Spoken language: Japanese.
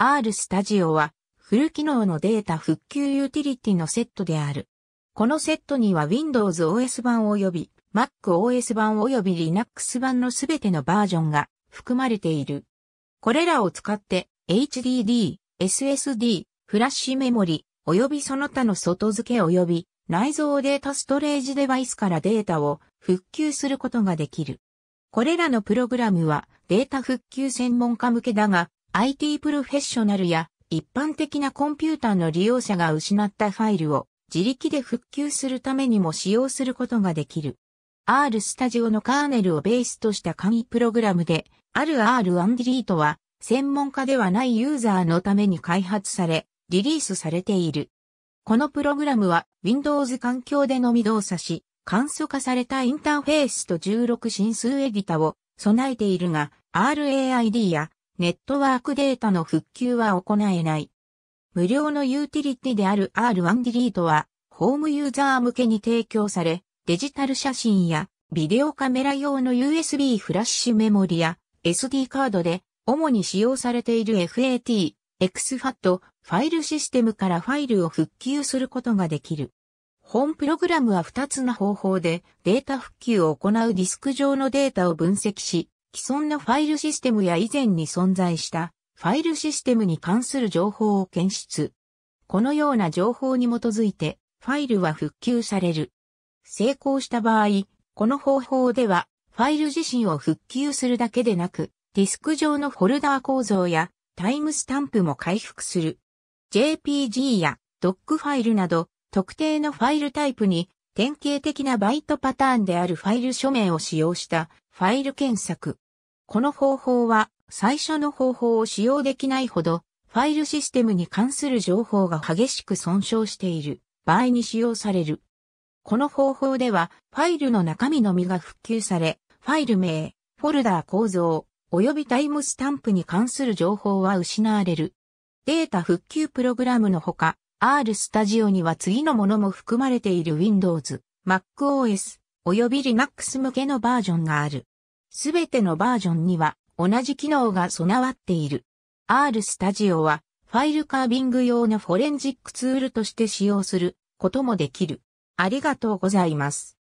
R スタジオはフル機能のデータ復旧ユーティリティのセットである。このセットには Windows OS 版及び Mac OS 版及び Linux 版のすべてのバージョンが含まれている。これらを使って HDD、SSD、フラッシュメモリ、及びその他の外付け及び内蔵データストレージデバイスからデータを復旧することができる。これらのプログラムはデータ復旧専門家向けだが、IT プロフェッショナルや一般的なコンピューターの利用者が失ったファイルを自力で復旧するためにも使用することができる。R スタジオのカーネルをベースとした簡易プログラムで、ある R&Delete は専門家ではないユーザーのために開発され、リリースされている。このプログラムは Windows 環境でのみ動作し、簡素化されたインターフェースと16進数エディタを備えているが、RAID やネットワークデータの復旧は行えない。無料のユーティリティである R1Delete は、ホームユーザー向けに提供され、デジタル写真やビデオカメラ用の USB フラッシュメモリや SD カードで主に使用されている FAT、XFAT ファイルシステムからファイルを復旧することができる。本プログラムは2つの方法でデータ復旧を行うディスク上のデータを分析し、既存のファイルシステムや以前に存在したファイルシステムに関する情報を検出。このような情報に基づいてファイルは復旧される。成功した場合、この方法ではファイル自身を復旧するだけでなく、ディスク上のフォルダー構造やタイムスタンプも回復する。JPG や DOC ファイルなど特定のファイルタイプに典型的なバイトパターンであるファイル署名を使用したファイル検索。この方法は最初の方法を使用できないほどファイルシステムに関する情報が激しく損傷している場合に使用される。この方法ではファイルの中身のみが復旧され、ファイル名、フォルダー構造、及びタイムスタンプに関する情報は失われる。データ復旧プログラムのほか、R スタジオには次のものも含まれている Windows、MacOS、及び Linux 向けのバージョンがある。すべてのバージョンには同じ機能が備わっている。R Studio はファイルカービング用のフォレンジックツールとして使用することもできる。ありがとうございます。